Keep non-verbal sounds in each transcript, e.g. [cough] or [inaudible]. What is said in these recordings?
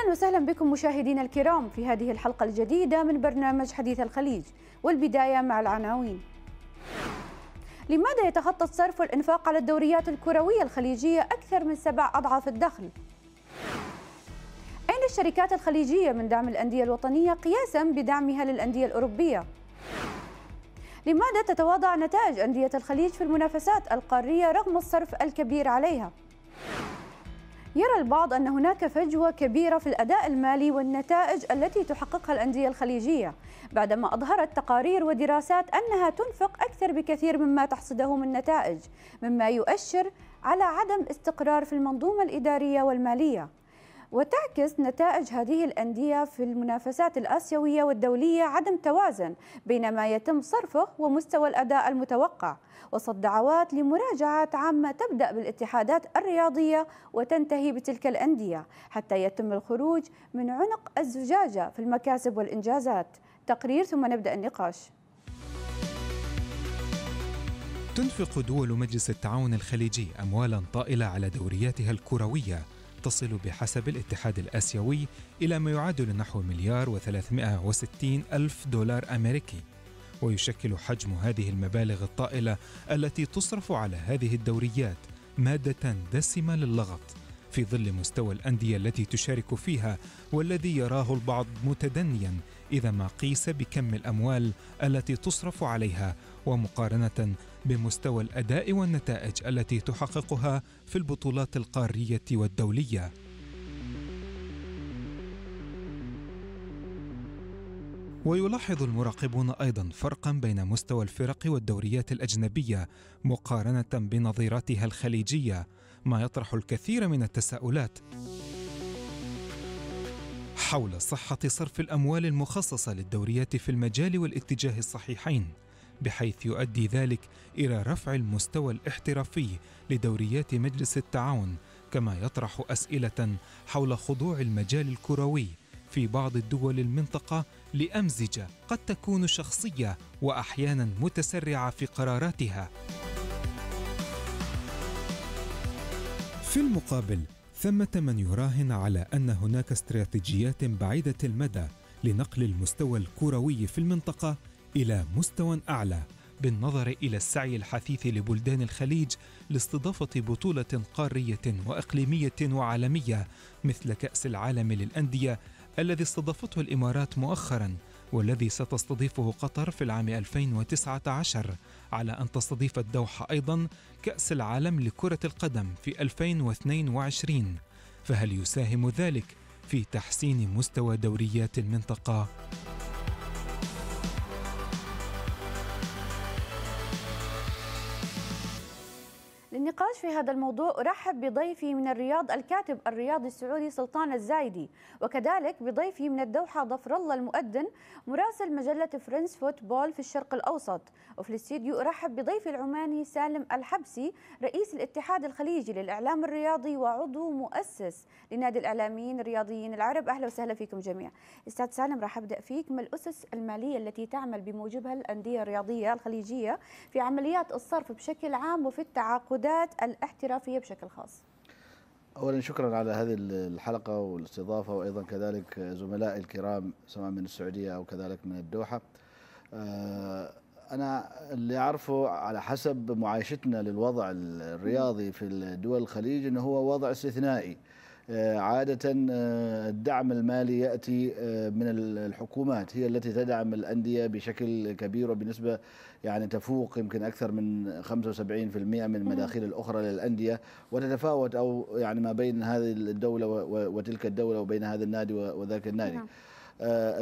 أهلا وسهلا بكم مشاهدينا الكرام في هذه الحلقة الجديدة من برنامج حديث الخليج والبداية مع العناوين لماذا يتخطى الصرف والإنفاق على الدوريات الكروية الخليجية أكثر من سبع أضعاف الدخل؟ أين الشركات الخليجية من دعم الأندية الوطنية قياسا بدعمها للأندية الأوروبية؟ لماذا تتواضع نتائج أندية الخليج في المنافسات القارية رغم الصرف الكبير عليها؟ يرى البعض أن هناك فجوة كبيرة في الأداء المالي والنتائج التي تحققها الأندية الخليجية بعدما أظهرت تقارير ودراسات أنها تنفق أكثر بكثير مما تحصده من نتائج مما يؤشر على عدم استقرار في المنظومة الإدارية والمالية وتعكس نتائج هذه الأندية في المنافسات الآسيوية والدولية عدم توازن بين ما يتم صرفه ومستوى الأداء المتوقع وصد دعوات لمراجعة عامة تبدأ بالاتحادات الرياضية وتنتهي بتلك الأندية حتى يتم الخروج من عنق الزجاجة في المكاسب والإنجازات تقرير ثم نبدأ النقاش تنفق دول مجلس التعاون الخليجي أموالا طائلة على دورياتها الكروية تصل بحسب الاتحاد الآسيوي إلى ما يعادل نحو مليار و360 ألف دولار أمريكي ويشكل حجم هذه المبالغ الطائلة التي تصرف على هذه الدوريات مادة دسمة للغط في ظل مستوى الأندية التي تشارك فيها والذي يراه البعض متدنيا إذا ما قيس بكم الأموال التي تصرف عليها ومقارنة بمستوى الأداء والنتائج التي تحققها في البطولات القارية والدولية. ويلاحظ المراقبون ايضا فرقا بين مستوى الفرق والدوريات الاجنبيه مقارنه بنظيراتها الخليجيه ما يطرح الكثير من التساؤلات حول صحه صرف الاموال المخصصه للدوريات في المجال والاتجاه الصحيحين بحيث يؤدي ذلك الى رفع المستوى الاحترافي لدوريات مجلس التعاون كما يطرح اسئله حول خضوع المجال الكروي في بعض الدول المنطقه لامزجه قد تكون شخصيه واحيانا متسرعه في قراراتها في المقابل ثمه من يراهن على ان هناك استراتيجيات بعيده المدى لنقل المستوى الكروي في المنطقه إلى مستوى أعلى بالنظر إلى السعي الحثيث لبلدان الخليج لاستضافة بطولة قارية وإقليمية وعالمية مثل كأس العالم للأندية الذي استضافته الإمارات مؤخراً والذي ستستضيفه قطر في العام 2019 على أن تستضيف الدوحة أيضا كأس العالم لكرة القدم في 2022 فهل يساهم ذلك في تحسين مستوى دوريات المنطقة؟ للنقاش في هذا الموضوع أرحب بضيفي من الرياض الكاتب الرياضي السعودي سلطان الزايدي وكذلك بضيفي من الدوحة ظفر الله المؤذن مراسل مجلة فرنس فوتبول في الشرق الأوسط وفي الاستديو أرحب بضيفي العماني سالم الحبسي رئيس الاتحاد الخليجي للإعلام الرياضي وعضو مؤسس لنادي الإعلاميين الرياضيين العرب أهلا وسهلا فيكم جميعا أستاذ سالم راح أبدأ فيك ما الأسس المالية التي تعمل بموجبها الأندية الرياضية الخليجية في عمليات الصرف بشكل عام وفي التعاقدات الجهات الاحترافية بشكل خاص أولا شكرا على هذه الحلقة والاستضافة وأيضا كذلك زملائي الكرام سواء من السعودية أو كذلك من الدوحة آه، أنا اللي أعرفه على حسب معايشتنا للوضع الرياضي في دول الخليج أنه هو وضع استثنائي آه، عادة آه، الدعم المالي يأتي من الحكومات هي التي تدعم الأندية بشكل كبير وبنسبة يعني تفوق يمكن اكثر من 75% من المداخيل الاخرى للانديه وتتفاوت او يعني ما بين هذه الدوله وتلك الدوله وبين هذا النادي وذاك النادي نعم. آه،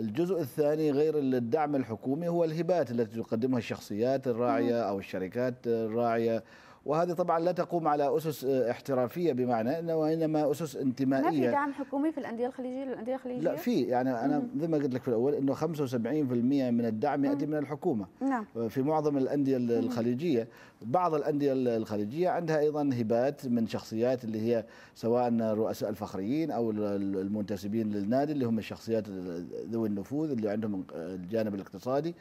الجزء الثاني غير الدعم الحكومي هو الهبات التي تقدمها الشخصيات الراعيه او الشركات الراعيه وهذه طبعا لا تقوم على اسس احترافيه بمعنى انه وانما اسس انتمائيه ما في دعم حكومي في الانديه الخليجيه للانديه الخليجيه لا في يعني انا زي ما قلت لك في الاول انه 75% من الدعم ياتي من الحكومه نعم. في معظم الانديه الخليجيه بعض الانديه الخليجيه عندها ايضا هبات من شخصيات اللي هي سواء الرؤساء الفخريين او المنتسبين للنادي اللي هم الشخصيات ذوي النفوذ اللي عندهم الجانب الاقتصادي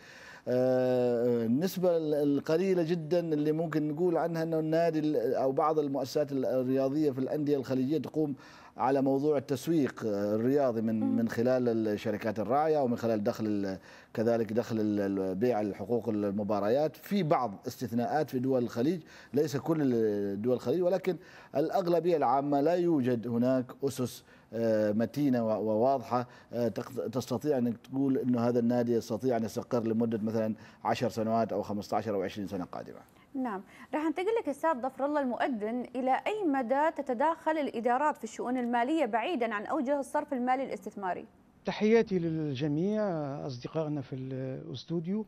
آه، آه، النسبة القليلة جدا اللي ممكن نقول عنها أنه النادي أو بعض المؤسسات الرياضية في الأندية الخليجية تقوم على موضوع التسويق آه، الرياضي من من خلال الشركات الراعيه ومن خلال دخل كذلك دخل بيع الحقوق المباريات في بعض استثناءات في دول الخليج ليس كل دول الخليج ولكن الاغلبيه العامه لا يوجد هناك اسس آه، متينه وواضحه آه، تستطيع انك تقول انه هذا النادي يستطيع ان يستقر لمده مثلا 10 سنوات او 15 او 20 سنه قادمه. نعم، راح انتقل لك استاذ ظفر الله المؤذن، الى اي مدى تتداخل الادارات في الشؤون الماليه بعيدا عن اوجه الصرف المالي الاستثماري؟ تحياتي للجميع اصدقائنا في الاستوديو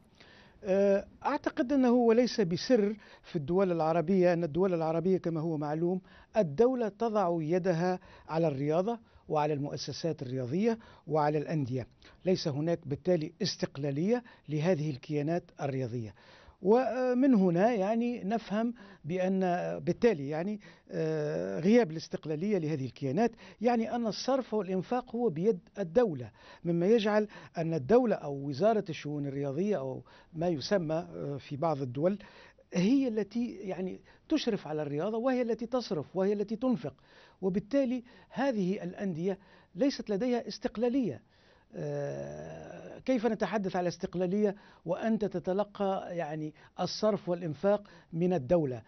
آه، أعتقد أنه ليس بسر في الدول العربية أن الدول العربية كما هو معلوم الدولة تضع يدها على الرياضة وعلى المؤسسات الرياضية وعلى الأندية ليس هناك بالتالي استقلالية لهذه الكيانات الرياضية ومن هنا يعني نفهم بأن بالتالي يعني آه، غياب الاستقلالية لهذه الكيانات يعني أن الصرف والإنفاق هو بيد الدولة مما يجعل أن الدولة أو وزارة الشؤون الرياضية أو ما يسمى آه، في بعض الدول هي التي يعني تشرف على الرياضة وهي التي تصرف وهي التي تنفق وبالتالي هذه الأندية ليست لديها استقلالية آه، كيف نتحدث على استقلالية وأنت تتلقى يعني الصرف والإنفاق من الدولة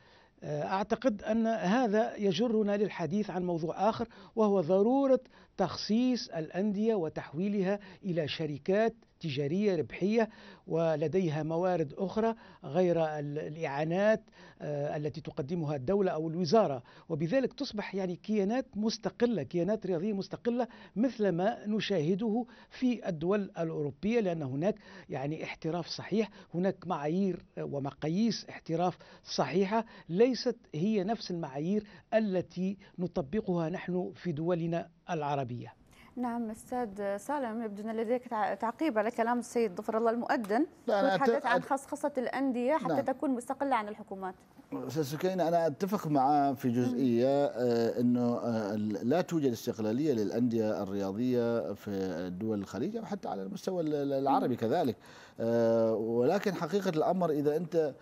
آه، أعتقد أن هذا يجرنا للحديث عن موضوع آخر وهو ضرورة تخصيص الأندية وتحويلها إلى شركات تجارية ربحية ولديها موارد أخرى غير الإعانات آه، التي تقدمها الدولة أو الوزارة وبذلك تصبح يعني كيانات مستقلة كيانات رياضية مستقلة مثل ما نشاهده في الدول الأوروبية لأن هناك يعني احتراف صحيح هناك معايير ومقاييس احتراف صحيحة ليست هي نفس المعايير التي نطبقها نحن في دولنا العربية نعم استاذ سالم يبدو ان لديك تعقيب على كلام السيد ظفر الله المؤذن تحدث عن خصخصه الانديه حتى نعم. تكون مستقله عن الحكومات استاذ سكينه انا اتفق معاه في جزئيه آه، انه آه، لا توجد استقلاليه للانديه الرياضيه في دول الخليج او حتى على المستوى العربي كذلك آه، ولكن حقيقه الامر اذا انت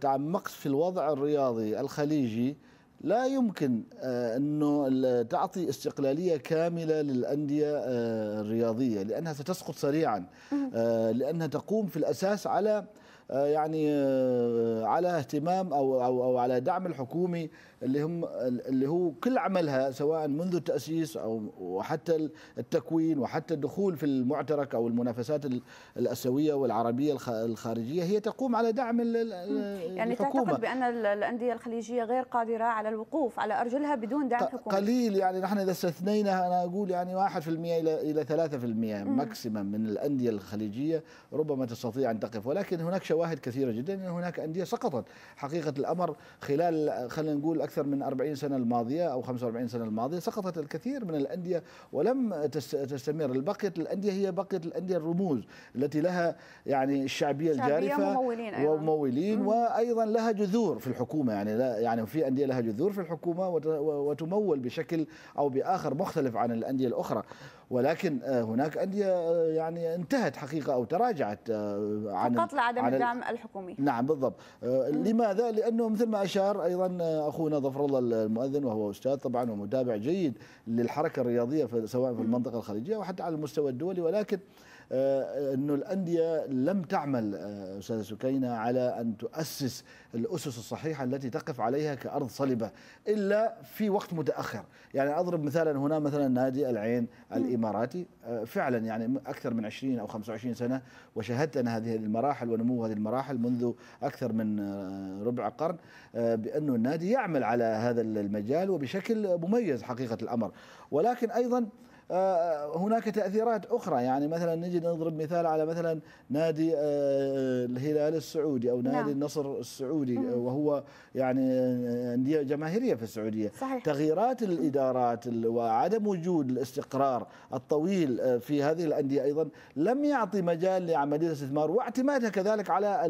تعمقت في الوضع الرياضي الخليجي لا يمكن آه، انه تعطي استقلاليه كامله للانديه آه، الرياضيه لانها ستسقط سريعا آه، لانها تقوم في الاساس على آه، يعني آه، على اهتمام او او او على دعم الحكومي اللي هم اللي هو كل عملها سواء منذ التاسيس او وحتى التكوين وحتى الدخول في المعترك او المنافسات الاسيويه والعربيه الخارجيه هي تقوم على دعم يعني الحكومه تعتقد بان الانديه الخليجيه غير قادره على الوقوف على ارجلها بدون دعم حكومي قليل يعني نحن اذا استثنينا انا اقول يعني 1% الى الى 3% ماكسيمم من الانديه الخليجيه ربما تستطيع ان تقف ولكن هناك شواهد شواهد كثيرة جدا أن هناك أندية سقطت حقيقة الأمر خلال خلينا نقول أكثر من 40 سنة الماضية أو 45 سنة الماضية سقطت الكثير من الأندية ولم تستمر بقيت الأندية هي بقيت الأندية الرموز التي لها يعني الشعبية الجارفة وممولين, أيضاً. وممولين وأيضا لها جذور في الحكومة يعني لا يعني في أندية لها جذور في الحكومة وتمول بشكل أو بآخر مختلف عن الأندية الأخرى ولكن آه، هناك أندية آه، يعني انتهت حقيقة أو تراجعت آه، عن فقط لعدم عن الدعم الحكومي نعم بالضبط لماذا؟ لأنه مثل ما أشار أيضا أخونا ظفر الله المؤذن وهو أستاذ طبعا ومتابع جيد للحركة الرياضية سواء في المنطقة الخليجية او حتى على المستوى الدولي ولكن آه، انه الانديه لم تعمل آه، استاذ سكينه على ان تؤسس الاسس الصحيحه التي تقف عليها كارض صلبه الا في وقت متاخر يعني اضرب مثالا هنا مثلا نادي العين الاماراتي آه، فعلا يعني اكثر من 20 او 25 سنه وشاهدت انا هذه المراحل ونمو هذه المراحل منذ اكثر من ربع قرن بانه النادي يعمل على هذا المجال وبشكل مميز حقيقه الامر ولكن ايضا آه، هناك تاثيرات اخرى يعني مثلا نجي نضرب مثال على مثلا نادي آه، آه، الهلال السعودي او نادي نعم. النصر السعودي وهو يعني انديه جماهيريه في السعوديه صحيح. تغييرات الادارات وعدم وجود الاستقرار الطويل في هذه الانديه ايضا لم يعطي مجال لعمليه الاستثمار واعتمادها كذلك على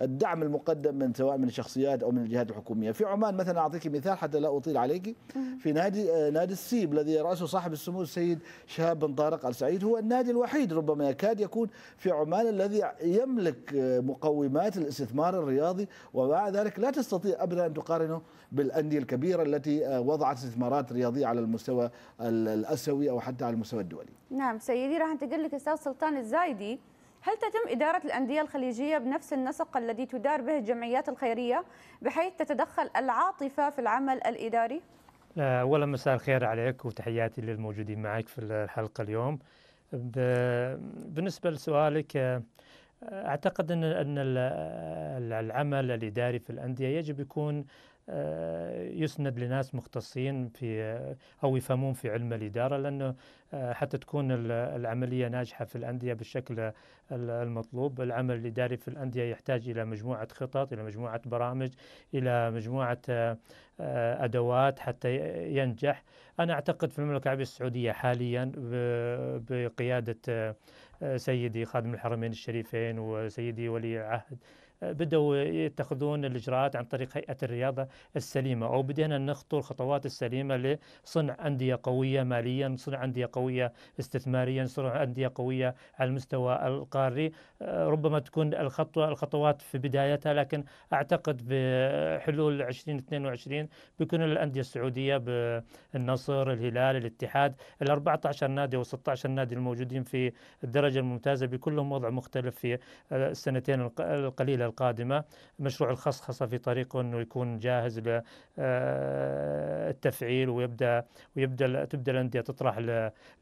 الدعم المقدم من سواء من الشخصيات او من الجهات الحكوميه في عمان مثلا اعطيك مثال حتى لا اطيل عليك في نادي نادي السيب الذي راسه صاحب السمو السيد شهاب بن طارق ال سعيد هو النادي الوحيد ربما يكاد يكون في عمان الذي يملك مقومات الاستثمار الرياضي ومع ذلك لا تستطيع ابدا ان تقارنه بالانديه الكبيره التي آه، وضعت استثمارات رياضيه على المستوى الاسيوي او حتى على المستوى الدولي. نعم سيدي راح انتقل لك استاذ سلطان الزايدي هل تتم إدارة الأندية الخليجية بنفس النسق الذي تدار به الجمعيات الخيرية بحيث تتدخل العاطفة في العمل الإداري؟ اولا آه، مساء الخير عليك وتحياتي للموجودين معك في الحلقه اليوم بالنسبه لسؤالك آه، اعتقد ان ان آه، العمل الاداري في الانديه يجب يكون يسند لناس مختصين في او يفهمون في علم الاداره لانه آه، حتى تكون العمليه ناجحه في الانديه بالشكل المطلوب، العمل الاداري في الانديه يحتاج الى مجموعه خطط، الى مجموعه برامج، الى مجموعه آه، آه، ادوات حتى ينجح. انا اعتقد في المملكه العربيه السعوديه حاليا بقياده سيدي خادم الحرمين الشريفين وسيدي ولي العهد بدأوا يتخذون الإجراءات عن طريق هيئة الرياضة السليمة أو بدأنا نخطو الخطوات السليمة لصنع أندية قوية ماليا صنع أندية قوية استثماريا صنع أندية قوية على المستوى القاري آه، ربما تكون الخطوة الخطوات في بدايتها لكن أعتقد بحلول 2022 بيكون الأندية السعودية بالنصر الهلال الاتحاد ال 14 نادي او 16 نادي الموجودين في الدرجة الممتازة بكلهم وضع مختلف في آه، السنتين القليلة القادمة مشروع الخصخصة في طريقه أنه يكون جاهز للتفعيل آه، ويبدأ ويبدأ تبدأ الأندية تطرح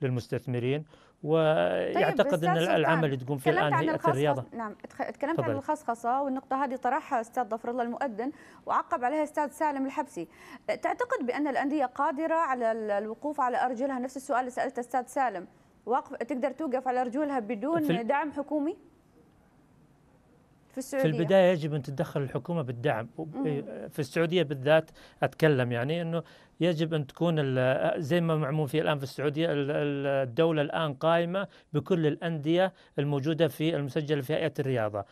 للمستثمرين طيب، ويعتقد طيب ان العمل اللي تقوم فيه الان هيئه الرياضه نعم تكلمت عن نعم، الخصخصه والنقطه هذه طرحها استاذ ظفر الله المؤذن وعقب عليها استاذ سالم الحبسي تعتقد بان الانديه قادره على الوقوف على ارجلها نفس السؤال اللي سالته استاذ سالم واقف تقدر توقف على رجولها بدون دعم حكومي في السعودية في البداية يجب أن تتدخل الحكومة بالدعم في السعودية بالذات أتكلم يعني أنه يجب ان تكون زي ما معمول فيه الان في السعوديه الدوله الان قائمه بكل الانديه الموجوده في المسجله في هيئه الرياضه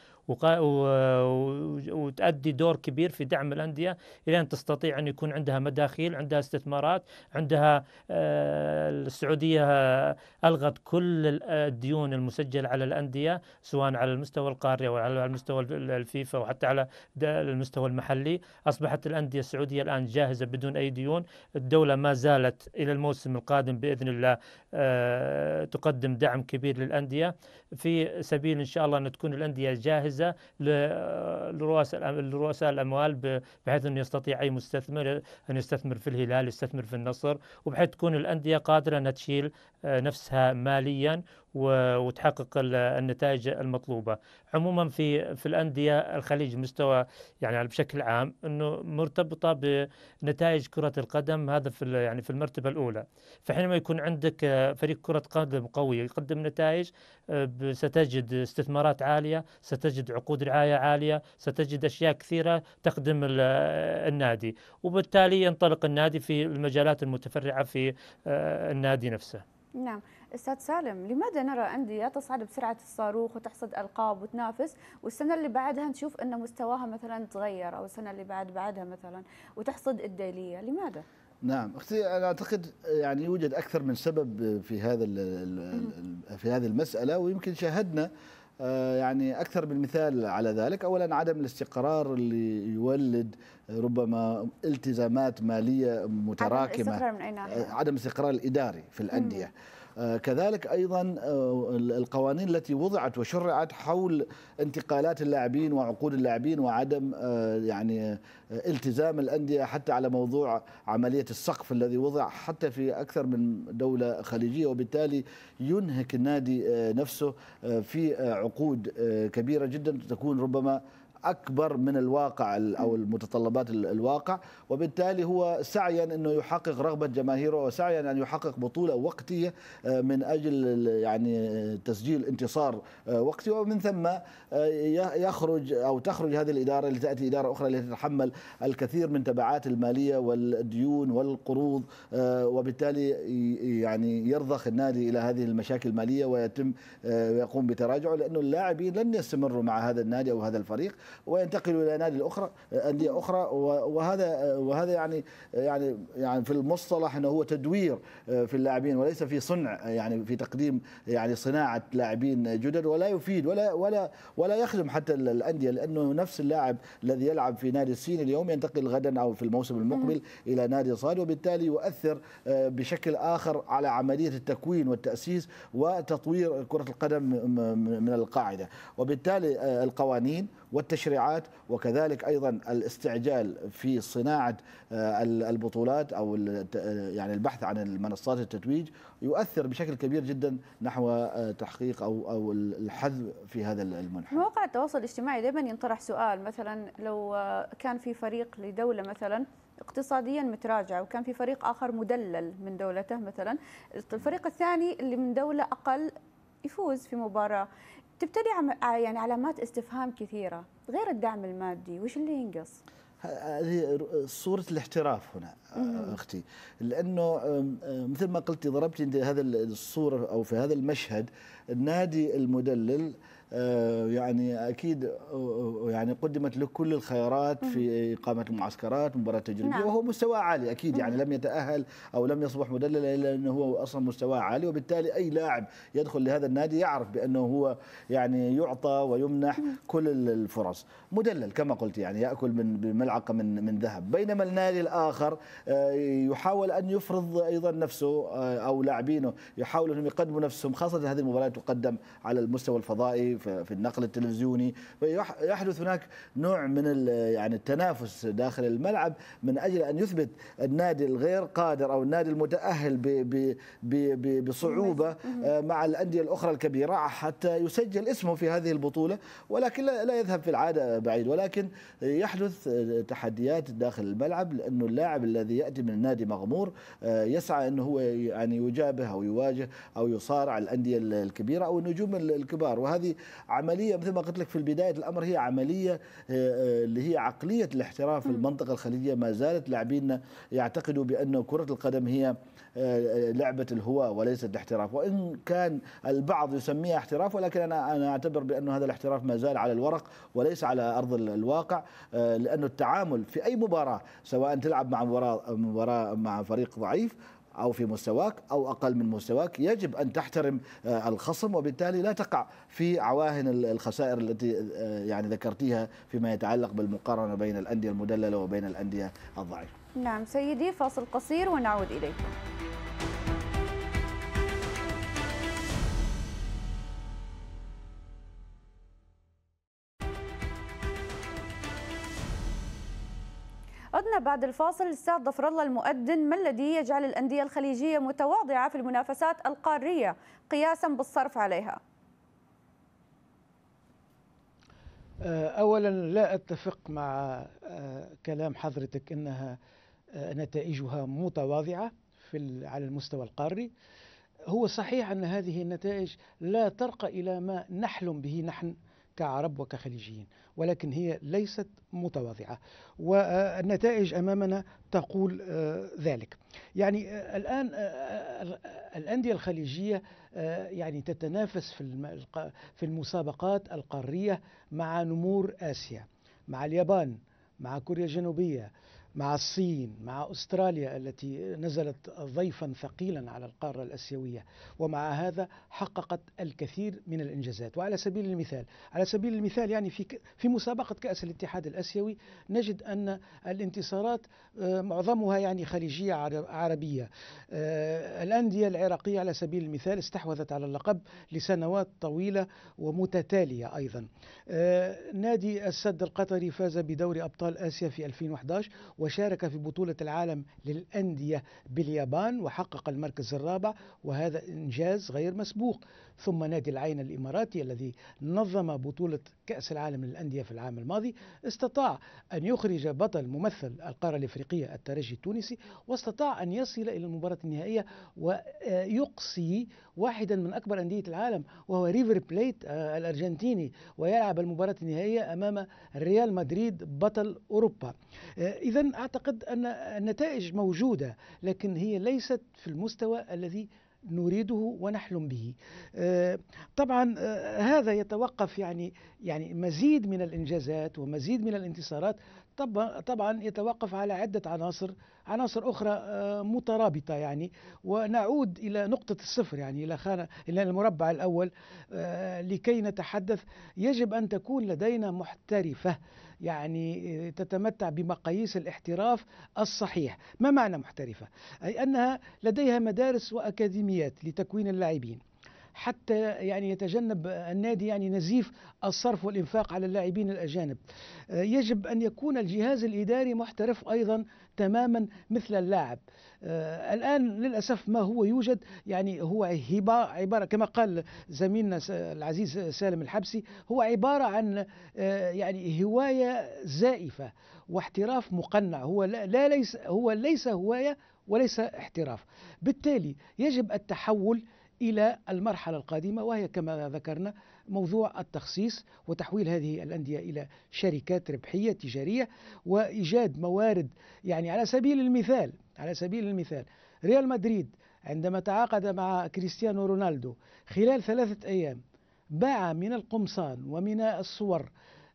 وتؤدي دور كبير في دعم الانديه الى ان تستطيع ان يكون عندها مداخيل، عندها استثمارات، عندها آه، السعوديه الغت كل الديون المسجله على الانديه سواء على المستوى القاري او على المستوى الفيفا وحتى على المستوى المحلي، اصبحت الانديه السعوديه الان جاهزه بدون اي ديون الدولة ما زالت إلى الموسم القادم بإذن الله آه، تقدم دعم كبير للأندية في سبيل إن شاء الله أن تكون الأندية جاهزة لرؤساء الأموال بحيث أن يستطيع أي مستثمر أن يستثمر في الهلال يستثمر في النصر وبحيث تكون الأندية قادرة أنها تشيل آه، نفسها ماليا وتحقق النتائج المطلوبه عموما في في الانديه الخليج مستوى يعني بشكل عام انه مرتبطه بنتائج كره القدم هذا في يعني في المرتبه الاولى فحينما يكون عندك فريق كره قدم قوي يقدم نتائج ستجد استثمارات عاليه ستجد عقود رعايه عاليه ستجد اشياء كثيره تخدم النادي وبالتالي ينطلق النادي في المجالات المتفرعه في النادي نفسه نعم استاذ سالم لماذا نرى انديه تصعد بسرعه الصاروخ وتحصد القاب وتنافس والسنه اللي بعدها نشوف ان مستواها مثلا تغير او السنه اللي بعد بعدها مثلا وتحصد الديليه لماذا نعم اختي انا اعتقد يعني يوجد اكثر من سبب في هذا في هذه المساله ويمكن شاهدنا آه، يعني اكثر من مثال على ذلك اولا عدم الاستقرار اللي يولد ربما التزامات ماليه متراكمه عدم الاستقرار من اي ناحيه آه، عدم الاستقرار الاداري في الانديه مم. آه، كذلك ايضا آه، القوانين التي وضعت وشرعت حول انتقالات اللاعبين وعقود اللاعبين وعدم آه، يعني التزام الانديه حتى على موضوع عمليه السقف الذي وضع حتى في اكثر من دوله خليجيه وبالتالي ينهك النادي نفسه في عقود كبيره جدا تكون ربما اكبر من الواقع او المتطلبات الواقع وبالتالي هو سعيا انه يحقق رغبه جماهيره وسعيا ان يحقق بطوله وقتيه آه، من اجل يعني آه، تسجيل انتصار آه، وقتي ومن ثم يخرج او تخرج هذه الاداره لتاتي اداره اخرى لتتحمل الكثير من تبعات الماليه والديون والقروض وبالتالي يعني يرضخ النادي الى هذه المشاكل الماليه ويتم يقوم بتراجعه لانه اللاعبين لن يستمروا مع هذا النادي او هذا الفريق وينتقلوا الى نادي الاخرى انديه اخرى وهذا وهذا يعني يعني يعني في المصطلح انه هو تدوير آه، في اللاعبين وليس في صنع يعني في تقديم يعني صناعه لاعبين جدد ولا يفيد ولا ولا ولا يخدم حتى الانديه لانه نفس اللاعب الذي يلعب في نادي الصين اليوم ينتقل غدا او في الموسم المقبل الى نادي صاد وبالتالي يؤثر آه، بشكل اخر على عمليه التكوين والتاسيس وتطوير كره القدم من القاعده وبالتالي آه، القوانين والتشريعات وكذلك ايضا الاستعجال في صناعه آه، البطولات او آه، يعني البحث عن المنصات التتويج يؤثر بشكل كبير جدا نحو آه، تحقيق او او الحذو في هذا المنح. مواقع التواصل الاجتماعي دائما ينطرح سؤال مثلا لو كان في فريق لدوله مثلا اقتصاديا متراجع وكان في فريق اخر مدلل من دولته مثلا الفريق الثاني اللي من دوله اقل يفوز في مباراه تبتدي عم آه، يعني علامات استفهام كثيره غير الدعم المادي وش اللي ينقص هذه صورة الاحتراف هنا آه، أختي لأنه آه، مثل ما قلتي ضربتي أنت هذا الصورة أو في هذا المشهد النادي المدلل آه، يعني اكيد يعني قدمت له كل الخيارات في اقامه المعسكرات مباراه تجريبيه نعم. وهو مستوى عالي اكيد يعني لم يتاهل او لم يصبح مدللا الا انه هو اصلا مستوى عالي وبالتالي اي لاعب يدخل لهذا النادي يعرف بانه هو يعني يعطى ويمنح كل الفرص مدلل كما قلت يعني ياكل من ملعقه من من ذهب بينما النادي الاخر آه، يحاول ان يفرض ايضا نفسه آه، او لاعبينه يحاولوا انهم يقدموا نفسهم خاصه هذه المباريات تقدم على المستوى الفضائي في النقل التلفزيوني فيحدث هناك نوع من يعني التنافس داخل الملعب من اجل ان يثبت النادي الغير قادر او النادي المتاهل ب ب بصعوبه آه، مع الانديه الاخرى الكبيره حتى يسجل اسمه في هذه البطوله ولكن لا يذهب في العاده بعيد ولكن يحدث آه، تحديات داخل الملعب لانه اللاعب الذي ياتي من النادي مغمور آه، يسعى انه هو يعني يجابه او يواجه او يصارع الانديه الكبيره او النجوم الكبار وهذه عمليه مثل ما قلت لك في بدايه الامر هي عمليه آه، آه، اللي هي عقليه الاحتراف في المنطقه الخليجيه ما زالت لاعبينا يعتقدوا بان كره القدم هي آه، لعبه الهواء وليست الاحتراف وان كان البعض يسميها احتراف ولكن انا انا اعتبر بان هذا الاحتراف ما زال على الورق وليس على ارض الواقع لانه التعامل في اي مباراه سواء تلعب مع مباراه مع فريق ضعيف أو في مستواك أو أقل من مستواك يجب أن تحترم آه، الخصم وبالتالي لا تقع في عواهن الخسائر التي آه، يعني ذكرتيها فيما يتعلق بالمقارنة بين الأندية المدللة وبين الأندية الضعيفة نعم سيدي فاصل قصير ونعود إليكم بعد الفاصل استاذ ظفر الله المؤدن ما الذي يجعل الانديه الخليجيه متواضعه في المنافسات القاريه قياسا بالصرف عليها؟ آه، اولا لا اتفق مع آه، كلام حضرتك انها آه، نتائجها متواضعه في على المستوى القاري هو صحيح ان هذه النتائج لا ترقى الى ما نحلم به نحن كعرب وكخليجيين ولكن هي ليست متواضعة والنتائج أمامنا تقول آه، ذلك يعني آه، الآن آه، الأندية الخليجية يعني تتنافس في المسابقات القارية مع نمور آسيا مع اليابان مع كوريا الجنوبية مع الصين مع أستراليا التي نزلت ضيفا ثقيلا على القارة الأسيوية ومع هذا حققت الكثير من الإنجازات وعلى سبيل المثال على سبيل المثال يعني في, في مسابقة كأس الاتحاد الأسيوي نجد أن الانتصارات آه، معظمها يعني خليجية عربية آه، الأندية العراقية على سبيل المثال استحوذت على اللقب لسنوات طويلة ومتتالية أيضا آه، نادي السد القطري فاز بدوري أبطال آسيا في 2011 وشارك في بطولة العالم للأندية باليابان وحقق المركز الرابع وهذا إنجاز غير مسبوق ثم نادي العين الإماراتي الذي نظم بطولة كأس العالم للأندية في العام الماضي استطاع أن يخرج بطل ممثل القارة الإفريقية الترجي التونسي واستطاع أن يصل إلى المباراة النهائية ويقصي واحدا من أكبر أندية العالم وهو ريفر بليت آه، الأرجنتيني ويلعب المباراة النهائية أمام ريال مدريد بطل أوروبا آه، إذا أعتقد أن النتائج موجودة لكن هي ليست في المستوى الذي نريده ونحلم به آه، طبعا آه، هذا يتوقف يعني يعني مزيد من الانجازات ومزيد من الانتصارات طبعا يتوقف على عدة عناصر عناصر أخرى آه، مترابطة يعني ونعود إلى نقطة الصفر يعني إلى خانة إلى المربع الأول آه، لكي نتحدث يجب أن تكون لدينا محترفة يعني آه، تتمتع بمقاييس الاحتراف الصحيح ما معنى محترفة؟ أي أنها لديها مدارس وأكاديميات لتكوين اللاعبين حتى يعني يتجنب النادي يعني نزيف الصرف والإنفاق على اللاعبين الأجانب آه، يجب أن يكون الجهاز الإداري محترف أيضا تماما مثل اللاعب آه، الآن للأسف ما هو يوجد يعني هو هبة عبارة كما قال زميلنا العزيز سالم الحبسي هو عبارة عن آه، يعني هواية زائفة واحتراف مقنع هو لا ليس هو ليس هواية وليس احتراف بالتالي يجب التحول الى المرحله القادمه وهي كما ذكرنا موضوع التخصيص وتحويل هذه الانديه الى شركات ربحيه تجاريه وايجاد موارد يعني على سبيل المثال على سبيل المثال ريال مدريد عندما تعاقد مع كريستيانو رونالدو خلال ثلاثه ايام باع من القمصان ومن الصور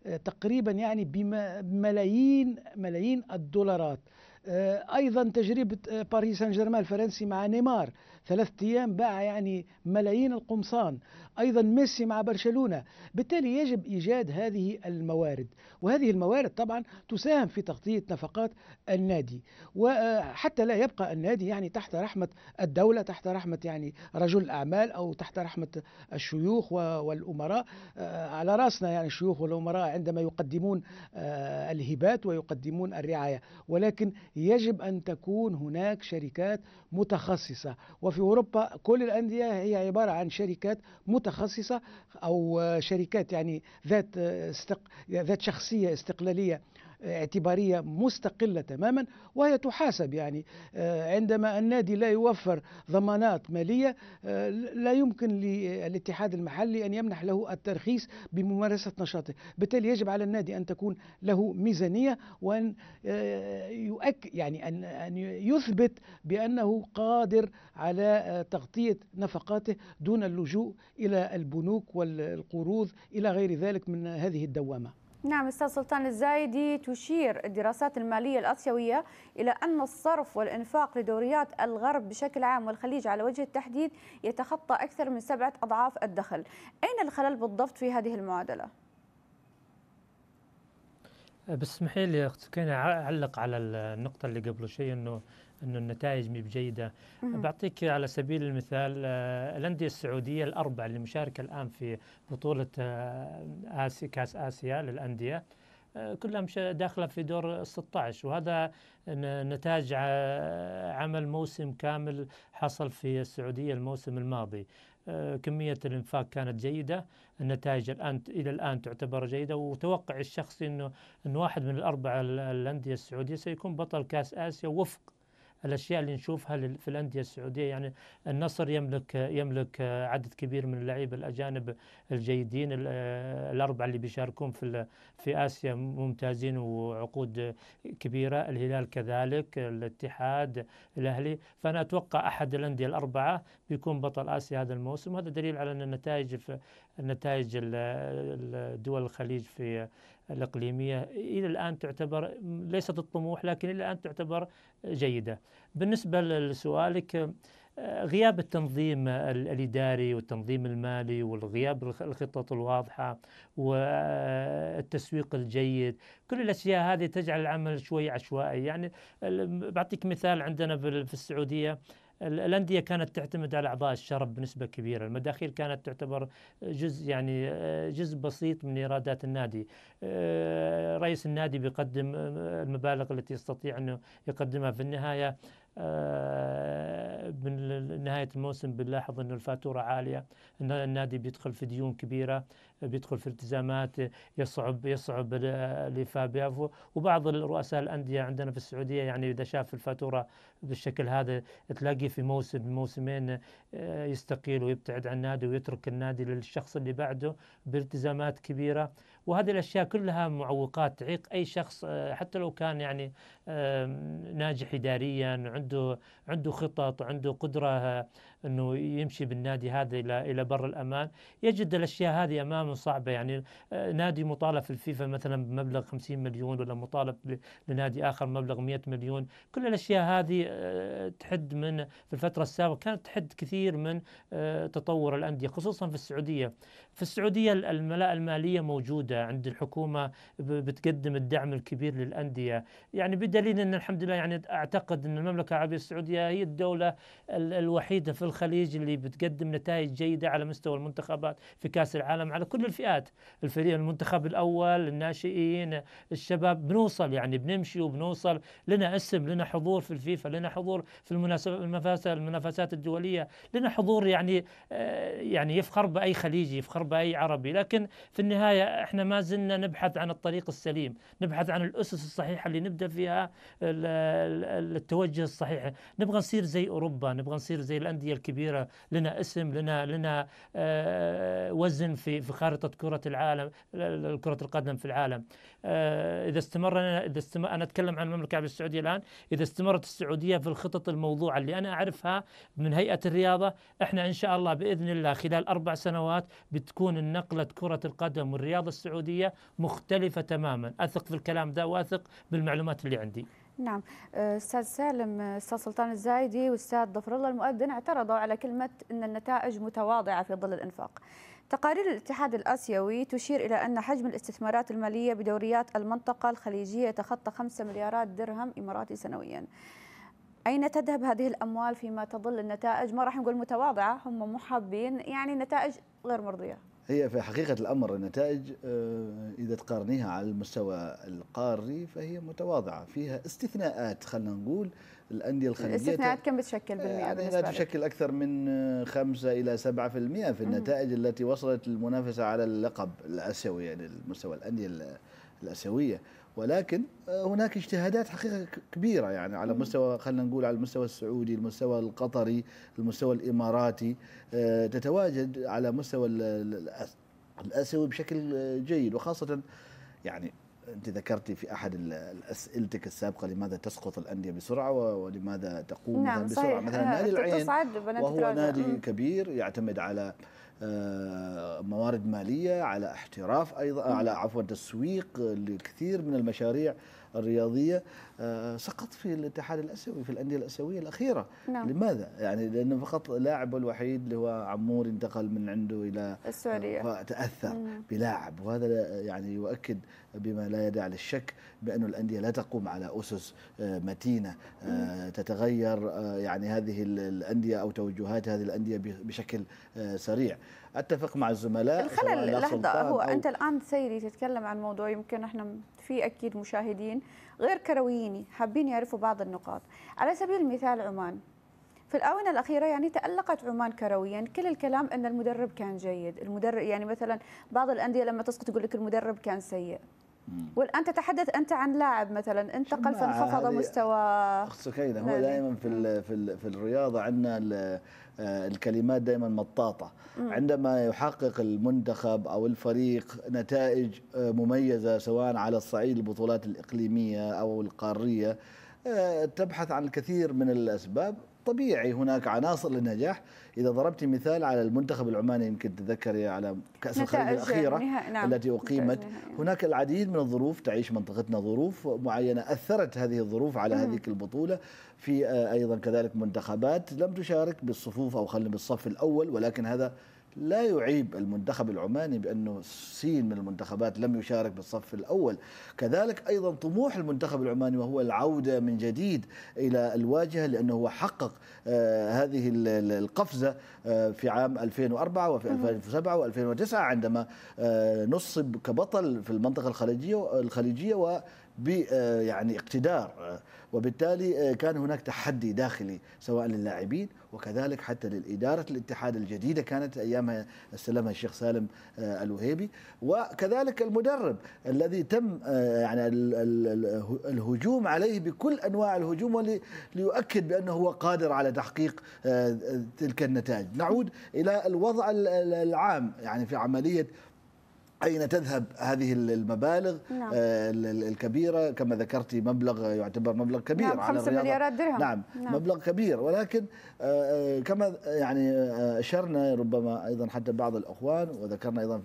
آه، تقريبا يعني بملايين ملايين الدولارات آه، ايضا تجربه آه، باريس سان جيرمان الفرنسي مع نيمار ثلاثة أيام باع يعني ملايين القمصان أيضا ميسي مع برشلونة بالتالي يجب إيجاد هذه الموارد وهذه الموارد طبعا تساهم في تغطية نفقات النادي وحتى لا يبقى النادي يعني تحت رحمة الدولة تحت رحمة يعني رجل الأعمال أو تحت رحمة الشيوخ والأمراء آه، على رأسنا يعني الشيوخ والأمراء عندما يقدمون آه، الهبات ويقدمون الرعاية ولكن يجب أن تكون هناك شركات متخصصة وفي اوروبا كل الانديه هي عباره عن شركات متخصصه او شركات يعني ذات استق... ذات شخصيه استقلاليه اعتبارية مستقلة تماما وهي تحاسب يعني آه، عندما النادي لا يوفر ضمانات مالية آه، لا يمكن للاتحاد المحلي أن يمنح له الترخيص بممارسة نشاطه بالتالي يجب على النادي أن تكون له ميزانية وأن آه، يؤك يعني أن أن يثبت بأنه قادر على تغطية نفقاته دون اللجوء إلى البنوك والقروض إلى غير ذلك من هذه الدوامة نعم استاذ سلطان الزايدي تشير الدراسات الماليه الاسيويه الى ان الصرف والانفاق لدوريات الغرب بشكل عام والخليج على وجه التحديد يتخطى اكثر من سبعه اضعاف الدخل، اين الخلل بالضبط في هذه المعادله؟ أه، بس اسمحي لي اخت سكينه اعلق على النقطه اللي قبل شيء انه انه النتائج مي بجيده بعطيك على سبيل المثال آه، الانديه السعوديه الاربع اللي مشاركه الان في بطوله آه، اسيا كاس اسيا للانديه آه، كلها داخله في دور 16 وهذا نتاج عمل موسم كامل حصل في السعوديه الموسم الماضي كمية الإنفاق كانت جيدة النتائج الآن إلى الآن تعتبر جيدة وتوقع الشخصي أنه أن واحد من الأربعة الأندية السعودية سيكون بطل كأس آسيا وفق الاشياء اللي نشوفها في الانديه السعوديه يعني النصر يملك يملك آه، عدد كبير من اللعيبه الاجانب الجيدين آه، الاربعه اللي بيشاركون في في اسيا ممتازين وعقود كبيره الهلال كذلك الاتحاد الاهلي فانا اتوقع احد الانديه الاربعه بيكون بطل اسيا هذا الموسم وهذا دليل على ان النتائج في النتائج آه، دول الخليج في الإقليمية إلى الآن تعتبر ليست الطموح لكن إلى الآن تعتبر جيدة بالنسبة لسؤالك آه، غياب التنظيم الإداري والتنظيم المالي والغياب الخطط الواضحة والتسويق الجيد كل الأشياء هذه تجعل العمل شوي عشوائي يعني بعطيك مثال عندنا في السعودية الانديه كانت تعتمد على اعضاء الشرب بنسبه كبيره، المداخيل كانت تعتبر جزء يعني آه، جزء بسيط من ايرادات النادي. آه، رئيس النادي بيقدم آه، المبالغ التي يستطيع انه يقدمها في النهايه آه، من نهاية الموسم بنلاحظ أن الفاتورة عالية أن النادي بيدخل في ديون كبيرة بيدخل في التزامات يصعب يصعب لفابيافو وبعض رؤساء الأندية عندنا في السعودية يعني إذا شاف الفاتورة بالشكل هذا تلاقي في موسم موسمين آه، يستقيل ويبتعد عن النادي ويترك النادي للشخص اللي بعده بالتزامات كبيرة وهذه الاشياء كلها معوقات تعيق اي شخص آه، حتى لو كان يعني ناجح اداريا عنده عنده خطط عنده قدره انه يمشي بالنادي هذا الى الى بر الامان يجد الاشياء هذه امامه صعبه يعني آه، نادي مطالب في الفيفا مثلا بمبلغ 50 مليون ولا مطالب لنادي اخر مبلغ 100 مليون كل الاشياء هذه آه، تحد من في الفتره السابقه كانت تحد كثير من آه، تطور الانديه خصوصا في السعوديه في السعوديه الملاءه الماليه موجوده عند الحكومه بتقدم الدعم الكبير للانديه يعني بدليل ان الحمد لله يعني اعتقد ان المملكه العربيه السعوديه هي الدوله الوحيده في الخليج اللي بتقدم نتائج جيدة على مستوى المنتخبات في كأس العالم على كل الفئات الفريق المنتخب الأول الناشئين الشباب بنوصل يعني بنمشي وبنوصل لنا اسم لنا حضور في الفيفا لنا حضور في المنافسات الدولية لنا حضور يعني آه، يعني يفخر بأي خليجي يفخر بأي عربي لكن في النهاية احنا ما زلنا نبحث عن الطريق السليم نبحث عن الأسس الصحيحة اللي نبدأ فيها التوجه الصحيح نبغى نصير زي أوروبا نبغى نصير زي الأندية كبيرة لنا اسم لنا لنا آه، وزن في في خارطة كرة العالم كرة القدم في العالم إذا آه، استمرنا إذا استمر أنا أتكلم عن المملكة العربية السعودية الآن إذا استمرت السعودية في الخطط الموضوعة اللي أنا أعرفها من هيئة الرياضة إحنا إن شاء الله بإذن الله خلال أربع سنوات بتكون النقلة كرة القدم والرياضة السعودية مختلفة تماما أثق في الكلام ده وأثق بالمعلومات اللي عندي نعم آه، استاذ سالم آه، استاذ سلطان الزايدي واستاذ ظفر الله المؤذن اعترضوا على كلمه ان النتائج متواضعه في ظل الانفاق تقارير الاتحاد الآسيوي تشير إلى أن حجم الاستثمارات المالية بدوريات المنطقة الخليجية يتخطى 5 مليارات درهم إماراتي سنويا أين تذهب هذه الأموال فيما تظل النتائج ما راح نقول متواضعة هم محبين يعني نتائج غير مرضية هي في حقيقة الأمر النتائج آه، إذا تقارنيها على المستوى القاري فهي متواضعة فيها استثناءات خلينا نقول الأندية الخليجية الاستثناءات كم بتشكل آه، بالمئة يعني لا تشكل أكثر من 5 آه، إلى 7% في النتائج التي وصلت المنافسة على اللقب الآسيوي يعني مستوى الأندية الآسيوية ولكن آه، هناك اجتهادات حقيقه كبيره يعني على مستوى خلينا نقول على المستوى السعودي، المستوى القطري، المستوى الاماراتي آه، تتواجد على مستوى الاسيوي بشكل آه، جيد وخاصه يعني انت ذكرتي في احد اسئلتك السابقه لماذا تسقط الانديه بسرعه ولماذا تقوم نعم بسرعه صحيح. مثلا نادي [laughs] العين وهو نادي كبير يعتمد على آه، موارد ماليه على احتراف ايضا على عفوا تسويق لكثير من المشاريع الرياضيه آه، سقط في الاتحاد الاسيوي في الانديه الاسيويه الاخيره نعم. لماذا يعني لانه فقط لاعبه الوحيد اللي هو عمور انتقل من عنده الى آه، السعوديه فتاثر مم. بلاعب وهذا يعني يؤكد بما لا يدع للشك بأن الأندية لا تقوم على أسس آه، متينة تتغير يعني هذه الأندية أو توجهات هذه الأندية بشكل سريع اتفق مع الزملاء الخلل لحظه هو انت الان سيدي تتكلم عن موضوع يمكن احنا في اكيد مشاهدين غير كرويين حابين يعرفوا بعض النقاط على سبيل المثال عمان في الآونة الأخيرة يعني تألقت عمان كرويا كل الكلام أن المدرب كان جيد المدرب يعني مثلا بعض الأندية لما تسقط يقول لك المدرب كان سيء والان تتحدث انت عن لاعب مثلا انتقل فانخفض مستواه اخت سكينه هو دائما في في, في الرياضه عندنا آه، الكلمات دائما مطاطه عندما يحقق المنتخب او الفريق نتائج آه، مميزه سواء على الصعيد البطولات الاقليميه او القاريه آه، تبحث عن الكثير من الاسباب طبيعي هناك عناصر للنجاح اذا ضربت مثال على المنتخب العماني يمكن تتذكري على كاس الخليج الاخيره نعم. التي اقيمت هناك العديد من الظروف تعيش منطقتنا ظروف معينه اثرت هذه الظروف على هذه البطوله في آه، ايضا كذلك منتخبات لم تشارك بالصفوف او خلينا بالصف الاول ولكن هذا لا يعيب المنتخب العماني بانه سين من المنتخبات لم يشارك بالصف الاول، كذلك ايضا طموح المنتخب العماني وهو العوده من جديد الى الواجهه لانه هو حقق آه، هذه القفزه آه، في عام 2004 وفي 2007 و2009 عندما نصب كبطل في المنطقه الخليجيه الخليجيه و آه، يعني اقتدار آه، وبالتالي آه، كان هناك تحدي داخلي سواء للاعبين وكذلك حتى للإدارة الاتحاد الجديدة كانت أيامها استلمها الشيخ سالم الوهيبي وكذلك المدرب الذي تم يعني الهجوم عليه بكل أنواع الهجوم ليؤكد بأنه هو قادر على تحقيق تلك النتائج نعود إلى الوضع العام يعني في عملية أين تذهب هذه المبالغ نعم. آه، الكبيرة كما ذكرتي مبلغ يعتبر مبلغ كبير نعم على مليارات درهم نعم, نعم مبلغ كبير ولكن آه، آه، كما يعني أشرنا ربما أيضا حتى بعض الأخوان وذكرنا أيضا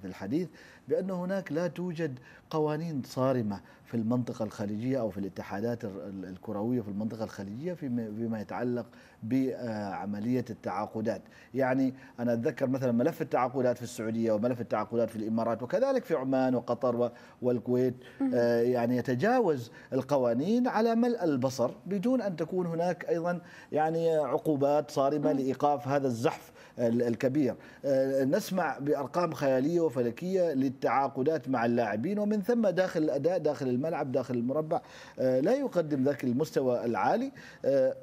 في الحديث بأن هناك لا توجد قوانين صارمة في المنطقة الخليجية أو في الاتحادات الكروية في المنطقة الخليجية فيما يتعلق بعملية التعاقدات يعني أنا أتذكر مثلا ملف التعاقدات في السعودية وملف التعاقدات في الإمارات وكذلك في عمان وقطر والكويت آه، يعني يتجاوز القوانين على ملء البصر بدون أن تكون هناك أيضا يعني عقوبات صارمة لإيقاف هذا الزحف الكبير آه، نسمع بأرقام خيالية وفلكية للتعاقدات مع اللاعبين ومن ثم داخل الأداء داخل الملعب داخل المربع آه، لا يقدم ذاك المستوى العالي آه،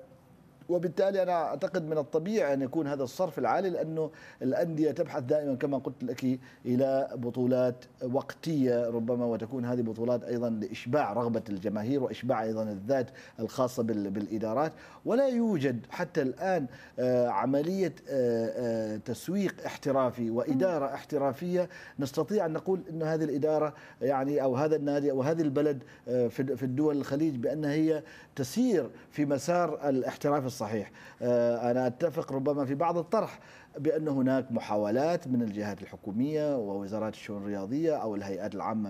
وبالتالي انا اعتقد من الطبيعي ان يكون هذا الصرف العالي لانه الانديه تبحث دائما كما قلت لك الى بطولات وقتيه ربما وتكون هذه بطولات ايضا لاشباع رغبه الجماهير واشباع ايضا الذات الخاصه بالادارات ولا يوجد حتى الان آه، عمليه آه، آه، تسويق احترافي واداره احترافيه نستطيع ان نقول ان هذه الاداره يعني او هذا النادي او هذه البلد في الدول الخليج بان هي تسير في مسار الاحتراف صحيح آه، أنا أتفق ربما في بعض الطرح بأن هناك محاولات من الجهات الحكومية ووزارات الشؤون الرياضية أو الهيئات العامة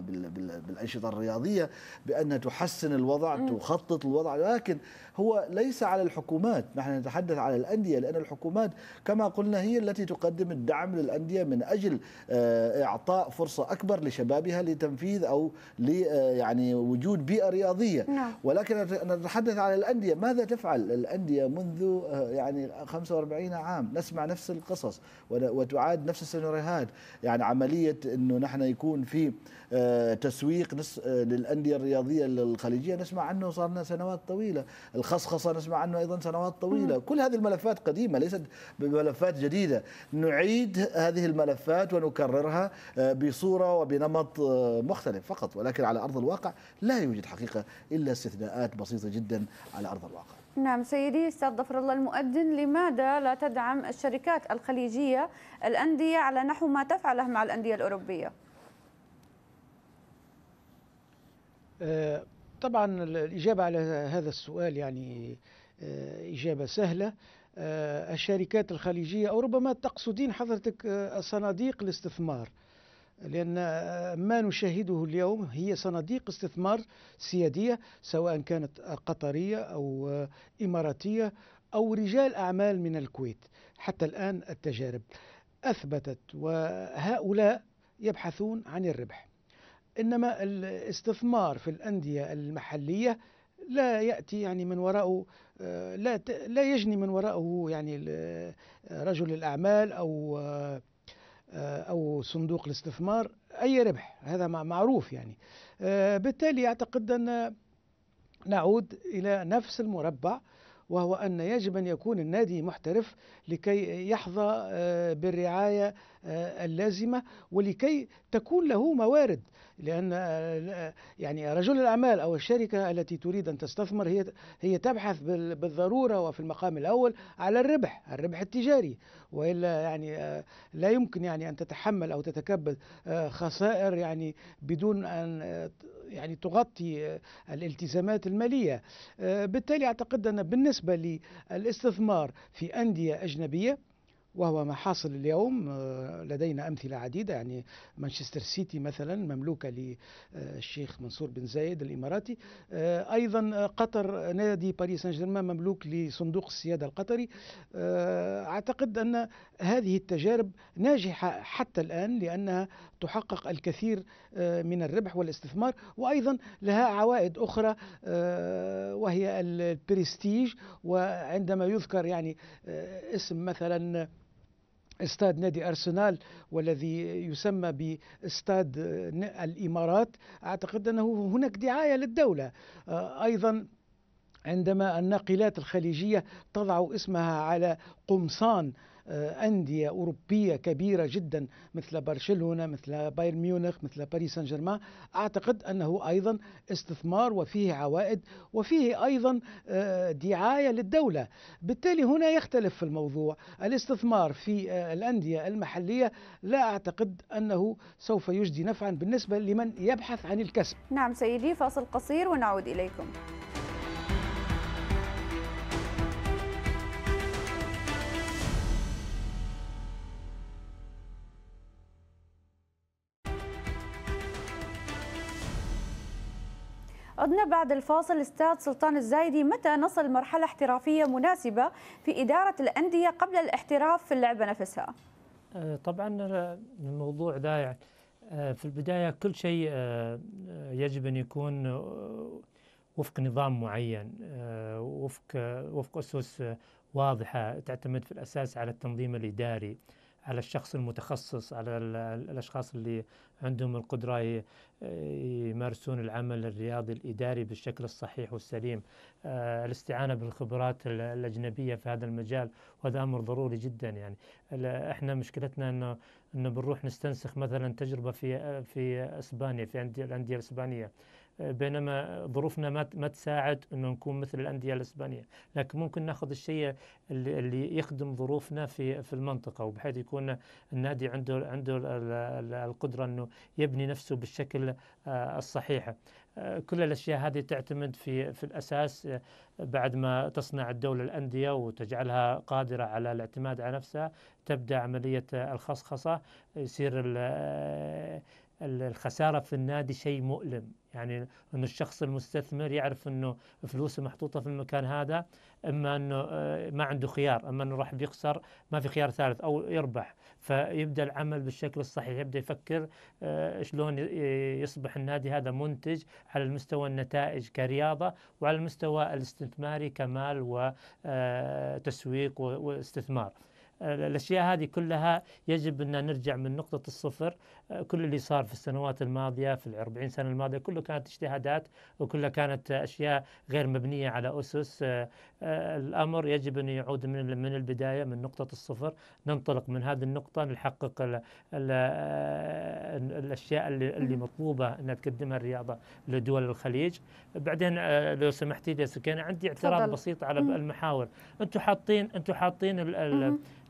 بالأنشطة الرياضية بأنها تحسن الوضع تخطط الوضع لكن هو ليس على الحكومات نحن نتحدث على الأندية لأن الحكومات كما قلنا هي التي تقدم الدعم للأندية من أجل آه، إعطاء فرصة أكبر لشبابها لتنفيذ أو آه، يعني وجود بيئة رياضية نعم. ولكن نتحدث على الأندية ماذا تفعل الأندية منذ آه، يعني 45 عام نسمع نفس القصة القصص وتعاد نفس السيناريوهات يعني عمليه انه نحن يكون في آه، تسويق آه، للانديه الرياضيه الخليجيه نسمع عنه صار لنا سنوات طويله الخصخصه نسمع عنه ايضا سنوات طويله كل هذه الملفات قديمه ليست بملفات جديده نعيد هذه الملفات ونكررها آه، بصوره وبنمط مختلف فقط ولكن على ارض الواقع لا يوجد حقيقه الا استثناءات بسيطه جدا على ارض الواقع نعم سيدي استاذ ظفر الله المؤذن لماذا لا تدعم الشركات الخليجيه الانديه على نحو ما تفعله مع الانديه الاوروبيه؟ آه، طبعا الاجابه على هذا السؤال يعني آه، اجابه سهله آه، الشركات الخليجيه او ربما تقصدين حضرتك صناديق الاستثمار لأن ما نشاهده اليوم هي صناديق استثمار سيادية سواء كانت قطرية أو إماراتية أو رجال أعمال من الكويت حتى الآن التجارب أثبتت وهؤلاء يبحثون عن الربح إنما الاستثمار في الأندية المحلية لا يأتي يعني من وراءه لا لا يجني من وراءه يعني رجل الأعمال أو آه، أو صندوق الاستثمار أي ربح هذا معروف يعني آه، بالتالي أعتقد أن نعود إلى نفس المربع وهو أن يجب أن يكون النادي محترف لكي يحظى آه، بالرعاية آه، اللازمة ولكي تكون له موارد لأن آه، يعني رجل الأعمال أو الشركة التي تريد أن تستثمر هي هي تبحث بالضرورة وفي المقام الأول على الربح الربح التجاري وإلا يعني لا يمكن يعني أن تتحمل أو تتكبد خسائر يعني بدون أن يعني تغطي آه، الالتزامات المالية آه، بالتالي أعتقد أن بالنسبة للاستثمار في أندية أجنبية وهو ما حاصل اليوم آه، لدينا أمثلة عديدة يعني مانشستر سيتي مثلا مملوكة للشيخ منصور بن زايد الإماراتي أيضا قطر نادي باريس سان جيرمان مملوك لصندوق السيادة القطري أعتقد أن هذه التجارب ناجحة حتى الآن لأنها تحقق الكثير آه، من الربح والاستثمار وأيضا لها عوائد أخرى آه، وهي البرستيج وعندما يذكر يعني آه، اسم مثلا استاد نادي أرسنال والذي يسمى باستاد الإمارات أعتقد أنه هناك دعاية للدولة أيضا عندما الناقلات الخليجية تضع اسمها على قمصان آه، أندية أوروبية كبيرة جدا مثل برشلونة مثل بايرن ميونخ مثل باريس سان جيرمان أعتقد أنه أيضا استثمار وفيه عوائد وفيه أيضا آه، دعاية للدولة بالتالي هنا يختلف في الموضوع الاستثمار في آه، الأندية المحلية لا أعتقد أنه سوف يجدي نفعا بالنسبة لمن يبحث عن الكسب نعم سيدي فاصل قصير ونعود إليكم عدنا بعد الفاصل استاذ سلطان الزايدي متى نصل مرحلة احترافية مناسبة في إدارة الأندية قبل الاحتراف في اللعبة نفسها آه، طبعا آه، الموضوع ده يعني، آه، في البداية كل شيء يجب أن يكون وفق نظام معين وفق وفق أسس واضحة تعتمد في الأساس على التنظيم الإداري على الشخص المتخصص على الاشخاص اللي عندهم القدره يمارسون العمل الرياضي الاداري بالشكل الصحيح والسليم آه، الاستعانه بالخبرات الاجنبيه في هذا المجال وهذا امر ضروري جدا يعني احنا مشكلتنا انه انه بنروح نستنسخ مثلا تجربه في في اسبانيا في الانديه الاسبانيه بينما ظروفنا ما ما تساعد انه نكون مثل الانديه الاسبانيه، لكن ممكن ناخذ الشيء اللي, اللي يخدم ظروفنا في في المنطقه وبحيث يكون النادي عنده عنده القدره انه يبني نفسه بالشكل آه، الصحيح. آه، كل الاشياء هذه تعتمد في في الاساس آه، بعد ما تصنع الدوله الانديه وتجعلها قادره على الاعتماد على نفسها تبدا عمليه الخصخصه يصير الخساره في النادي شيء مؤلم يعني انه الشخص المستثمر يعرف انه فلوسه محطوطه في المكان هذا اما انه آه، ما عنده خيار اما انه راح بيخسر ما في خيار ثالث او يربح فيبدا العمل بالشكل الصحيح يبدا يفكر آه، شلون يصبح النادي هذا منتج على المستوى النتائج كرياضه وعلى المستوى الاستثماري كمال وتسويق آه، واستثمار الأشياء هذه كلها يجب أن نرجع من نقطة الصفر آه، كل اللي صار في السنوات الماضية في الأربعين سنة الماضية كله كانت اجتهادات وكلها كانت أشياء غير مبنية على أسس آه، آه، الأمر يجب أن يعود من من البداية من نقطة الصفر ننطلق من هذه النقطة نحقق الـ الـ الأشياء اللي, اللي مطلوبة أن تقدمها الرياضة لدول الخليج بعدين لو سمحتي لي سكينة عندي اعتراض بسيط على المحاور أنتم حاطين أنتم حاطين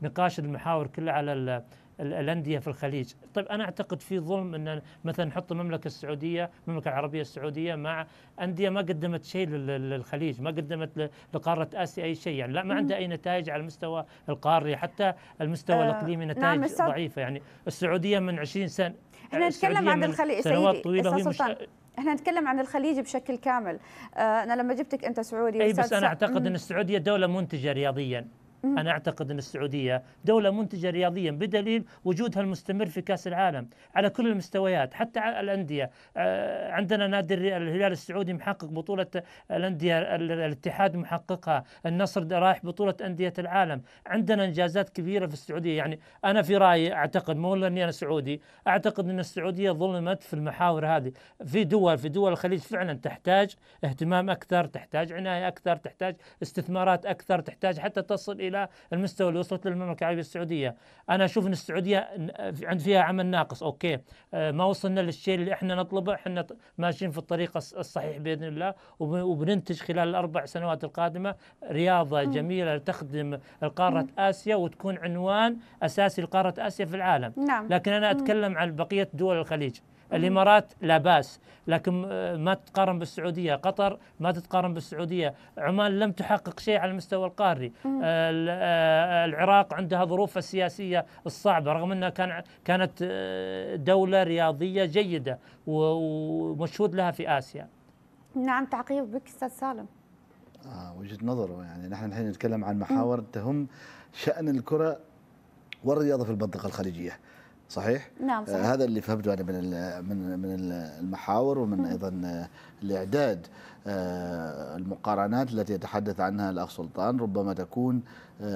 نقاش المحاور كلها على الانديه في الخليج، طيب انا اعتقد في ظلم ان مثلا نحط المملكه السعوديه، المملكه العربيه السعوديه مع انديه ما قدمت شيء للخليج، ما قدمت لقاره اسيا اي شيء، يعني لا ما عندها اي نتائج على المستوى القاري، حتى المستوى آه الاقليمي نعم، نتائج نعم ضعيفه، يعني السعوديه من 20 سنه احنا نتكلم عن الخليج سنوات طويله مش احنا نتكلم عن الخليج بشكل كامل آه، انا لما جبتك انت سعودي اي بس انا اعتقد ان السعوديه دوله منتجه رياضيا أنا أعتقد أن السعودية دولة منتجة رياضيا بدليل وجودها المستمر في كأس العالم على كل المستويات حتى الأندية آه، عندنا نادي الهلال السعودي محقق بطولة الأندية الاتحاد محققها النصر رايح بطولة أندية العالم عندنا إنجازات كبيرة في السعودية يعني أنا في رأيي أعتقد مو لأني أنا سعودي أعتقد أن السعودية ظلمت في المحاور هذه في دول في دول الخليج فعلا تحتاج اهتمام أكثر تحتاج عناية أكثر تحتاج استثمارات أكثر تحتاج حتى تصل إلى الى المستوى اللي وصلت له المملكه العربيه السعوديه انا اشوف ان السعوديه عند فيها عمل ناقص اوكي آه، ما وصلنا للشيء اللي احنا نطلبه احنا ماشيين في الطريق الصحيح باذن الله وبننتج خلال الاربع سنوات القادمه رياضه جميله تخدم قاره اسيا وتكون عنوان اساسي لقاره اسيا في العالم نعم. لكن انا اتكلم عن بقيه دول الخليج الامارات لا باس لكن آه، ما تقارن بالسعوديه قطر ما تتقارن بالسعوديه عمان لم تحقق شيء على المستوى القاري آه، آه، العراق عندها ظروفها السياسيه الصعبه رغم انها كان كانت دوله رياضيه جيده ومشهود لها في اسيا نعم تعقيب بك استاذ سالم آه وجهه نظره يعني نحن الحين نتكلم عن محاور تهم شان الكره والرياضه في المنطقه الخليجيه صحيح؟ نعم صحيح. آه، هذا اللي فهمته انا يعني من من من المحاور ومن ايضا آه، الاعداد آه، المقارنات التي يتحدث عنها الاخ سلطان ربما تكون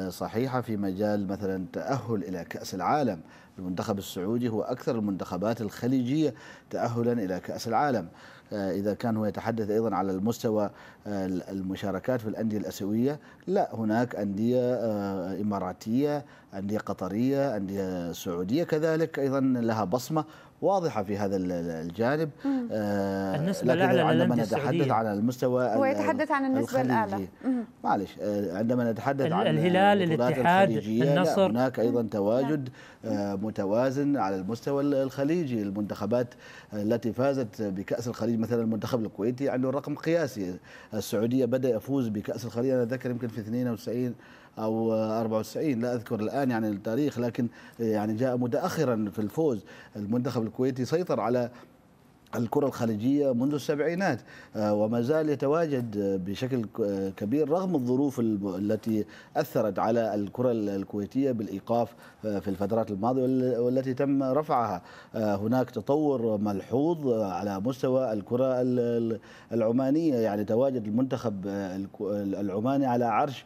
صحيحه في مجال مثلا التاهل الى كاس العالم، المنتخب السعودي هو اكثر المنتخبات الخليجيه تاهلا الى كاس العالم، آه، إذا كان هو يتحدث أيضا على المستوى آه، المشاركات في الأندية الأسيوية لا هناك أندية آه، إماراتية أندية قطرية أندية سعودية كذلك أيضا لها بصمة واضحه في هذا الجانب آه، النسبه الاعلى عندما نتحدث على المستوى هو يتحدث عن النسبه الاعلى معلش آه، عندما نتحدث عن الهلال الاتحاد النصر هناك ايضا تواجد نعم. آه، متوازن على المستوى الخليجي المنتخبات التي فازت بكاس الخليج مثلا المنتخب الكويتي عنده رقم قياسي السعوديه بدا يفوز بكاس الخليج انا اتذكر يمكن في 92 او 94 لا اذكر الان يعني التاريخ لكن يعني جاء متاخرا في الفوز المنتخب الكويتي سيطر على الكرة الخليجية منذ السبعينات آه، وما زال يتواجد بشكل آه، كبير رغم الظروف التي أثرت على الكرة الكويتية بالإيقاف آه، في الفترات الماضية والتي تم رفعها هناك تطور ملحوظ على مستوى الكرة العمانية يعني تواجد المنتخب العماني على عرش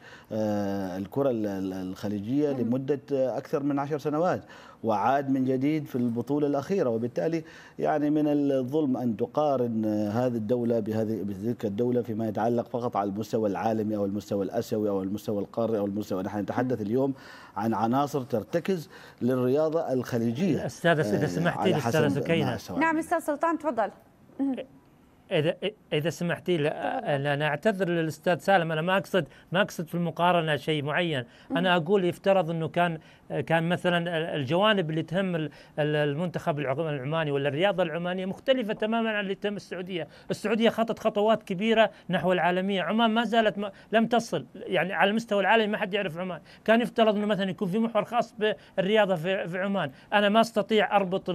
الكرة الخليجية لمدة أكثر من عشر سنوات وعاد من جديد في البطولة الأخيرة وبالتالي يعني من الظلم أن تقارن هذه الدولة بهذه بتلك الدولة فيما يتعلق فقط على المستوى العالمي أو المستوى الأسيوي أو المستوى القاري أو المستوى نحن نتحدث اليوم عن عناصر ترتكز للرياضة الخليجية أستاذ إذا سمحت لي أستاذ نعم أستاذ سلطان تفضل نعم. اذا اذا سمحتي انا اعتذر للاستاذ سالم انا ما اقصد ما اقصد في المقارنه شيء معين انا اقول يفترض انه كان كان مثلا الجوانب اللي تهم المنتخب العماني ولا الرياضه العمانيه مختلفه تماما عن اللي تهم السعوديه السعوديه خطت خطوات كبيره نحو العالميه عمان ما زالت ما لم تصل يعني على المستوى العالمي ما حد يعرف عمان كان يفترض انه مثلا يكون في محور خاص بالرياضه في عمان انا ما استطيع اربط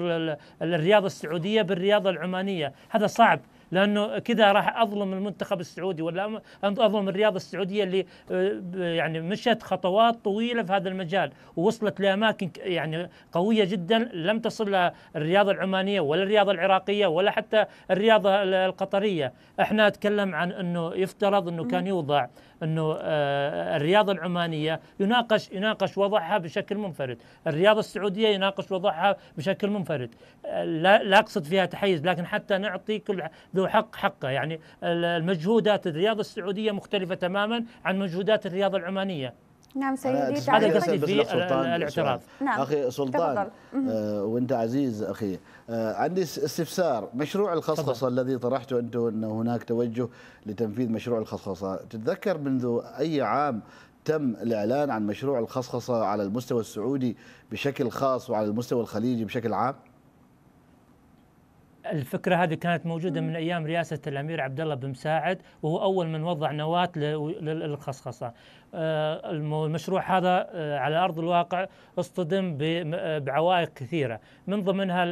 الرياضه السعوديه بالرياضه العمانيه هذا صعب لانه كذا راح اظلم المنتخب السعودي ولا اظلم الرياضه السعوديه اللي آه، يعني مشت خطوات طويله في هذا المجال ووصلت لاماكن يعني قويه جدا لم تصل لها الرياضه العمانيه ولا الرياضه العراقيه ولا حتى الرياضه القطريه احنا نتكلم عن انه يفترض انه كان يوضع انه آه، الرياضه العمانيه يناقش يناقش وضعها بشكل منفرد، الرياضه السعوديه يناقش وضعها بشكل منفرد. لا, لا اقصد فيها تحيز لكن حتى نعطي كل ذو حق حقه، يعني المجهودات الرياضه السعوديه مختلفه تماما عن مجهودات الرياضه العمانيه، نعم سيدي هذا قصدي في الاعتراض نعم اخي سلطان آه وانت عزيز اخي آه عندي استفسار مشروع الخصخصه طبعا. الذي طرحته انت ان هناك توجه لتنفيذ مشروع الخصخصه تتذكر منذ اي عام تم الاعلان عن مشروع الخصخصه على المستوى السعودي بشكل خاص وعلى المستوى الخليجي بشكل عام الفكره هذه كانت موجوده من ايام رئاسه الامير عبد الله بن مساعد وهو اول من وضع نواه للخصخصه آه، المشروع هذا آه، على ارض الواقع اصطدم بعوائق كثيره من ضمنها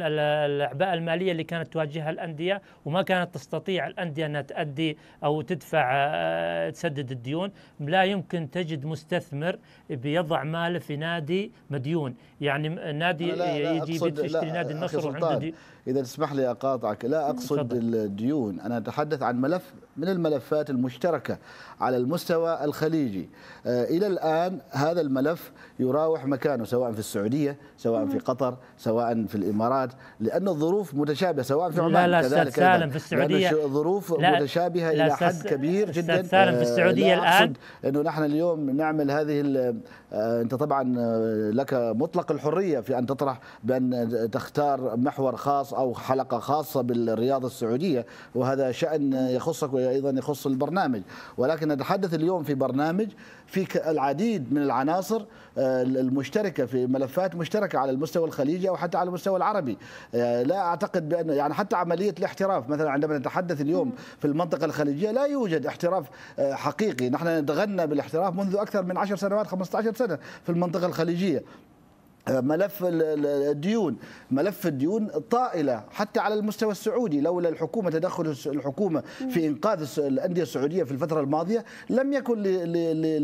الاعباء الماليه اللي كانت تواجهها الانديه وما كانت تستطيع الانديه انها تؤدي او تدفع آه، تسدد الديون لا يمكن تجد مستثمر بيضع ماله في نادي مديون يعني نادي لا لا يجي يشتري نادي النصر وعنده اذا تسمح لي اقاطعك لا اقصد الديون انا اتحدث عن ملف من الملفات المشتركه على المستوى الخليجي آه، الى الان هذا الملف يراوح مكانه سواء في السعودية سواء في قطر سواء في الإمارات لأن الظروف متشابهة سواء في عمان لا لا سالم في السعودية الظروف متشابهة لا إلى حد كبير جدا سالم في آه، السعودية الآن أنه نحن اليوم نعمل هذه آه، أنت طبعا آه، لك مطلق الحرية في أن تطرح بأن تختار محور خاص أو حلقة خاصة بالرياضة السعودية وهذا شأن يخصك وأيضا يخص البرنامج ولكن نتحدث اليوم في برنامج في العديد من العناصر المشتركه في ملفات مشتركه على المستوى الخليجي او حتى على المستوى العربي آه، لا اعتقد بان يعني حتى عمليه الاحتراف مثلا عندما نتحدث اليوم في المنطقه الخليجيه لا يوجد احتراف آه، حقيقي نحن نتغنى بالاحتراف منذ اكثر من 10 سنوات 15 سنه في المنطقه الخليجيه آه، ملف الديون ملف الديون طائلة حتى على المستوى السعودي لولا الحكومة تدخل الحكومة في إنقاذ الأندية السعودية في الفترة الماضية لم يكن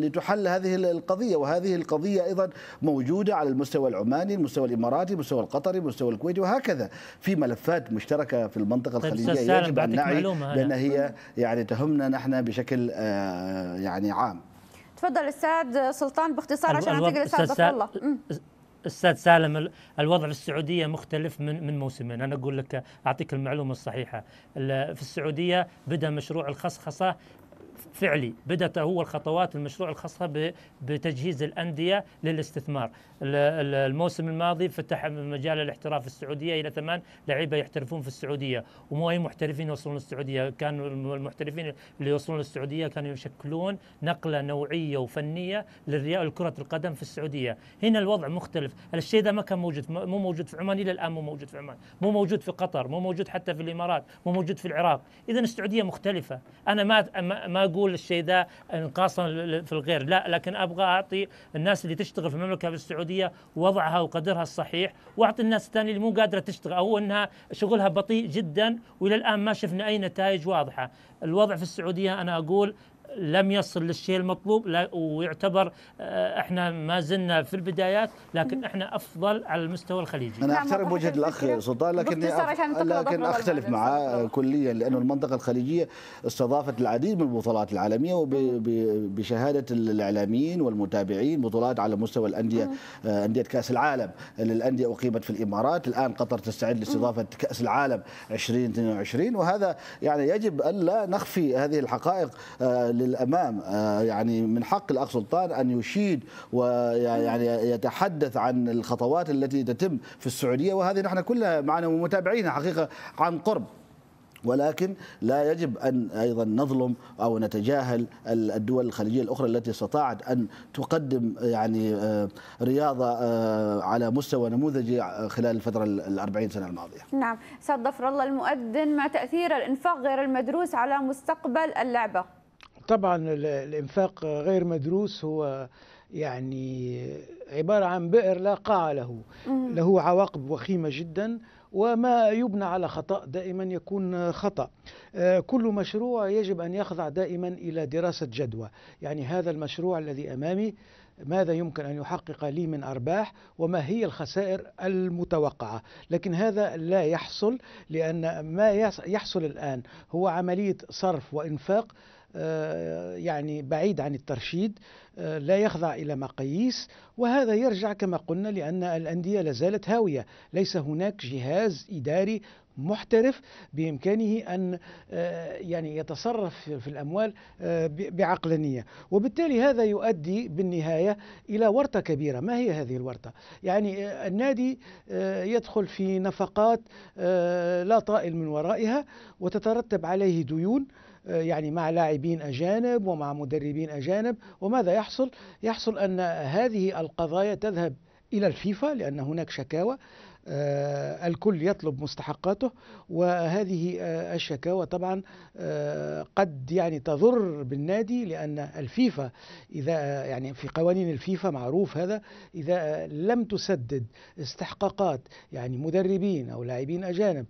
لتحل هذه القضية وهذه القضية أيضا موجودة على المستوى العماني المستوى الإماراتي المستوى القطري المستوى الكويتي وهكذا في ملفات مشتركة في المنطقة طيب، الخليجية يجب أن نعي لأن هي يعني تهمنا نحن بشكل آه، يعني عام تفضل أستاذ سلطان باختصار عشان أعطيك الأستاذ الله استاذ سالم الوضع في السعوديه مختلف من من موسمين انا اقول لك اعطيك المعلومه الصحيحه في السعوديه بدا مشروع الخصخصه فعلي بدأت هو الخطوات المشروع الخاصة بتجهيز الأندية للاستثمار الموسم الماضي فتح مجال الاحتراف في السعودية إلى ثمان لعيبة يحترفون في السعودية ومو أي محترفين يوصلون للسعودية كانوا المحترفين اللي يوصلون للسعودية كانوا يشكلون نقلة نوعية وفنية لكرة القدم في السعودية هنا الوضع مختلف الشيء ذا ما كان موجود مو موجود في عمان إلى الآن مو موجود في عمان مو موجود في قطر مو موجود حتى في الإمارات مو موجود في العراق إذا السعودية مختلفة أنا ما ما أقول اقول الشيء ذا انقاصا في الغير لا لكن ابغى اعطي الناس اللي تشتغل في المملكه السعوديه وضعها وقدرها الصحيح واعطي الناس الثانيه اللي مو قادره تشتغل او انها شغلها بطيء جدا والى الان ما شفنا اي نتائج واضحه الوضع في السعوديه انا اقول لم يصل للشيء المطلوب ويعتبر آه، احنا ما زلنا في البدايات لكن احنا افضل على المستوى الخليجي انا احترم وجهه الاخ سلطان لكن لكن اختلف معه كليا لانه المنطقه الخليجيه استضافت العديد من البطولات العالميه وبشهاده الاعلاميين والمتابعين بطولات على مستوى الانديه آه، انديه كاس العالم للانديه اقيمت في الامارات الان قطر تستعد لاستضافه كاس العالم 2022 وهذا يعني يجب الا نخفي هذه الحقائق آه، للامام آه، يعني من حق الاخ سلطان ان يشيد ويعني يتحدث عن الخطوات التي تتم في السعوديه وهذه نحن كلها معنا ومتابعينها حقيقه عن قرب ولكن لا يجب ان ايضا نظلم او نتجاهل الدول الخليجيه الاخرى التي استطاعت ان تقدم يعني آه، رياضه آه، على مستوى نموذجي خلال الفتره ال 40 سنه الماضيه. نعم، استاذ ظفر الله المؤذن ما تاثير الانفاق غير المدروس على مستقبل اللعبه؟ طبعا الإنفاق غير مدروس هو يعني عبارة عن بئر لا قاع له له عواقب وخيمة جدا وما يبنى على خطأ دائما يكون خطأ آه، كل مشروع يجب أن يخضع دائما إلى دراسة جدوى يعني هذا المشروع الذي أمامي ماذا يمكن أن يحقق لي من أرباح وما هي الخسائر المتوقعة لكن هذا لا يحصل لأن ما يحصل الآن هو عملية صرف وإنفاق آه، يعني بعيد عن الترشيد آه، لا يخضع إلى مقاييس وهذا يرجع كما قلنا لأن الأندية لازالت هاوية ليس هناك جهاز إداري محترف بإمكانه أن آه، يعني يتصرف في الأموال آه، بعقلانية وبالتالي هذا يؤدي بالنهاية إلى ورطة كبيرة ما هي هذه الورطة؟ يعني آه، النادي يدخل في نفقات لا طائل من ورائها وتترتب عليه ديون يعني مع لاعبين أجانب ومع مدربين أجانب وماذا يحصل؟ يحصل أن هذه القضايا تذهب إلى الفيفا لأن هناك شكاوى آه، الكل يطلب مستحقاته وهذه آه، الشكاوى طبعا آه، قد يعني تضر بالنادي لأن الفيفا إذا يعني في قوانين الفيفا معروف هذا إذا لم تسدد استحقاقات يعني مدربين أو لاعبين أجانب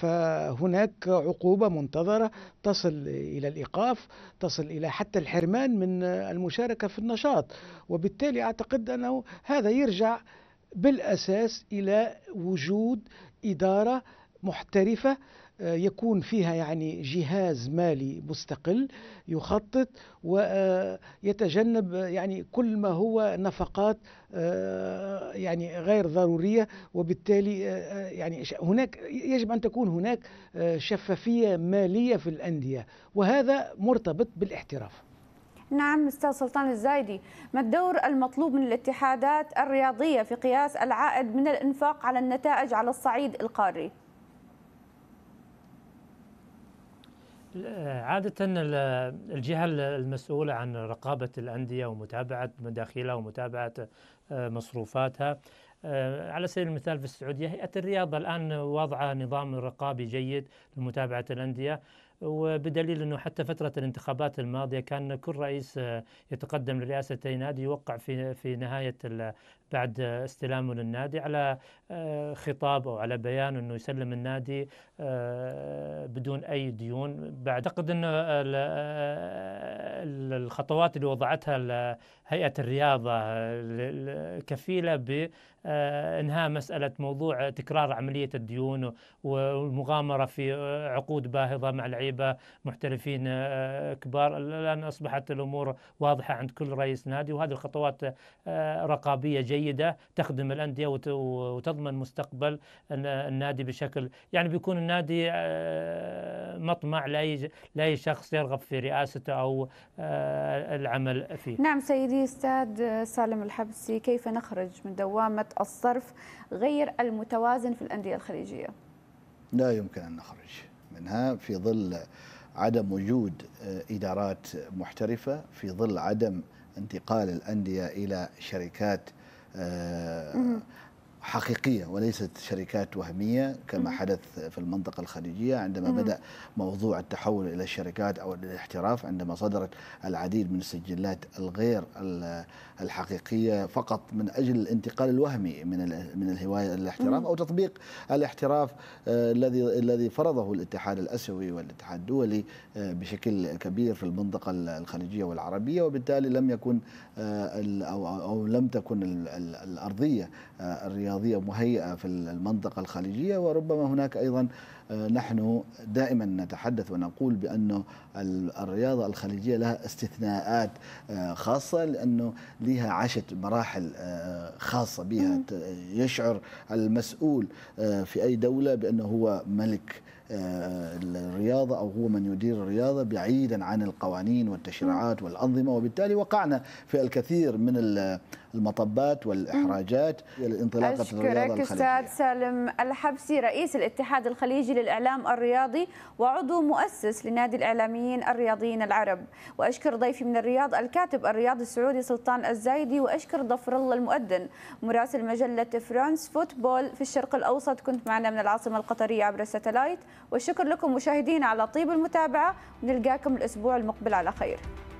فهناك عقوبة منتظرة تصل إلى الإيقاف تصل إلى حتى الحرمان من المشاركة في النشاط وبالتالي أعتقد أنه هذا يرجع بالأساس إلى وجود إدارة محترفة آه، يكون فيها يعني جهاز مالي مستقل يخطط ويتجنب آه، يعني كل ما هو نفقات آه، يعني غير ضرورية وبالتالي يعني هناك يجب أن تكون هناك شفافية مالية في الأندية وهذا مرتبط بالاحتراف نعم استاذ سلطان الزايدي ما الدور المطلوب من الاتحادات الرياضيه في قياس العائد من الانفاق على النتائج على الصعيد القاري عادة الجهة المسؤولة عن رقابة الأندية ومتابعة مداخلها ومتابعة آه، مصروفاتها آه، على سبيل المثال في السعودية هيئة الرياضة الآن وضع نظام رقابي جيد لمتابعة الأندية وبدليل انه حتى فتره الانتخابات الماضيه كان كل رئيس آه، يتقدم لرئاسه نادي يوقع في في نهايه بعد استلامه للنادي على آه، خطاب او على بيان انه يسلم النادي آه، بدون اي ديون بعتقد انه آه، الخطوات اللي وضعتها هيئه الرياضه كفيله بانهاء مساله موضوع تكرار عمليه الديون والمغامره في عقود باهظه مع لعيبه محترفين كبار الان اصبحت الامور واضحه عند كل رئيس نادي وهذه الخطوات رقابيه جيده جيده تخدم الانديه وتضمن مستقبل النادي بشكل يعني بيكون النادي آه، مطمع لاي لاي شخص يرغب في رئاسته او آه، العمل فيه. نعم سيدي استاذ سالم الحبسي كيف نخرج من دوامه الصرف غير المتوازن في الانديه الخليجيه؟ لا يمكن ان نخرج منها في ظل عدم وجود آه، ادارات محترفه في ظل عدم انتقال الانديه الى شركات 嗯。حقيقية وليست شركات وهمية كما حدث في المنطقة الخليجية عندما بدأ موضوع التحول إلى الشركات أو الاحتراف عندما صدرت العديد من السجلات الغير الحقيقية فقط من أجل الانتقال الوهمي من من الهواية إلى الاحتراف أو تطبيق الاحتراف آه، الذي الذي فرضه الاتحاد الأسيوي والاتحاد الدولي آه، بشكل كبير في المنطقة الخليجية والعربية وبالتالي لم يكن آه، أو لم تكن الأرضية الرياضية القضية مهيئة في المنطقة الخليجية وربما هناك أيضا آه، نحن دائما نتحدث ونقول بأن الرياضة الخليجية لها استثناءات آه، خاصة لأنه لها عشت مراحل آه، خاصة بها يشعر المسؤول في أي دولة بأنه هو ملك الرياضة أو هو من يدير الرياضة بعيدا عن القوانين والتشريعات والأنظمة وبالتالي وقعنا في الكثير من المطبات والاحراجات في الرياضه الخليجيه. استاذ سالم الحبسي رئيس الاتحاد الخليجي للاعلام الرياضي وعضو مؤسس لنادي الاعلاميين الرياضيين العرب، واشكر ضيفي من الرياض الكاتب الرياضي السعودي سلطان الزايدي واشكر ضفر الله المؤذن مراسل مجله فرانس فوتبول في الشرق الاوسط كنت معنا من العاصمه القطريه عبر الستلايت والشكر لكم مشاهدينا على طيب المتابعه نلقاكم الاسبوع المقبل على خير.